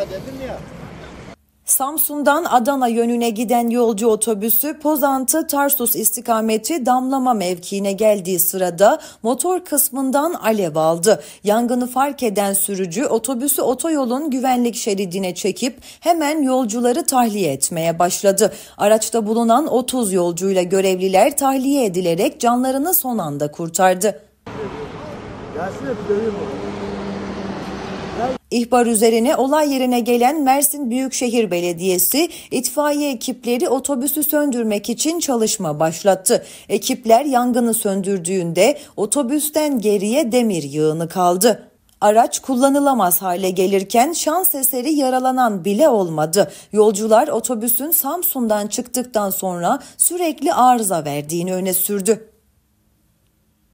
Daha dedim ya. Samsun'dan Adana yönüne giden yolcu otobüsü Pozantı Tarsus istikameti damlama mevkiine geldiği sırada motor kısmından alev aldı. Yangını fark eden sürücü otobüsü otoyolun güvenlik şeridine çekip hemen yolcuları tahliye etmeye başladı. Araçta bulunan 30 yolcuyla görevliler tahliye edilerek canlarını son anda kurtardı. Gelsin İhbar üzerine olay yerine gelen Mersin Büyükşehir Belediyesi itfaiye ekipleri otobüsü söndürmek için çalışma başlattı. Ekipler yangını söndürdüğünde otobüsten geriye demir yığını kaldı. Araç kullanılamaz hale gelirken şans eseri yaralanan bile olmadı. Yolcular otobüsün Samsun'dan çıktıktan sonra sürekli arıza verdiğini öne sürdü.